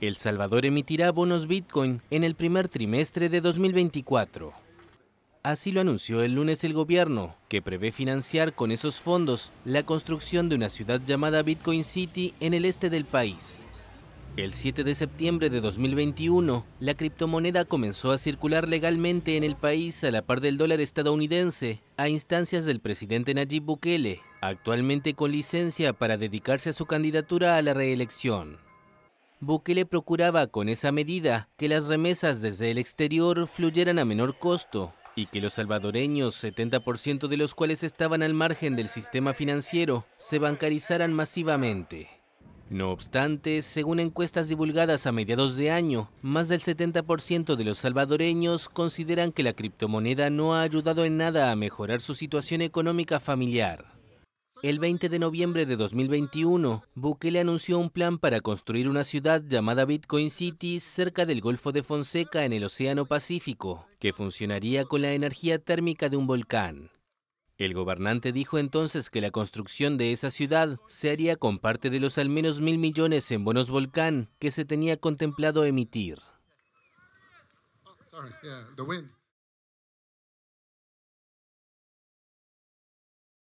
El Salvador emitirá bonos Bitcoin en el primer trimestre de 2024. Así lo anunció el lunes el gobierno, que prevé financiar con esos fondos la construcción de una ciudad llamada Bitcoin City en el este del país. El 7 de septiembre de 2021, la criptomoneda comenzó a circular legalmente en el país a la par del dólar estadounidense, a instancias del presidente Nayib Bukele, actualmente con licencia para dedicarse a su candidatura a la reelección. Bukele procuraba con esa medida que las remesas desde el exterior fluyeran a menor costo y que los salvadoreños, 70% de los cuales estaban al margen del sistema financiero, se bancarizaran masivamente. No obstante, según encuestas divulgadas a mediados de año, más del 70% de los salvadoreños consideran que la criptomoneda no ha ayudado en nada a mejorar su situación económica familiar. El 20 de noviembre de 2021, Bukele anunció un plan para construir una ciudad llamada Bitcoin City cerca del Golfo de Fonseca en el Océano Pacífico, que funcionaría con la energía térmica de un volcán. El gobernante dijo entonces que la construcción de esa ciudad se haría con parte de los al menos mil millones en bonos volcán que se tenía contemplado emitir. Oh,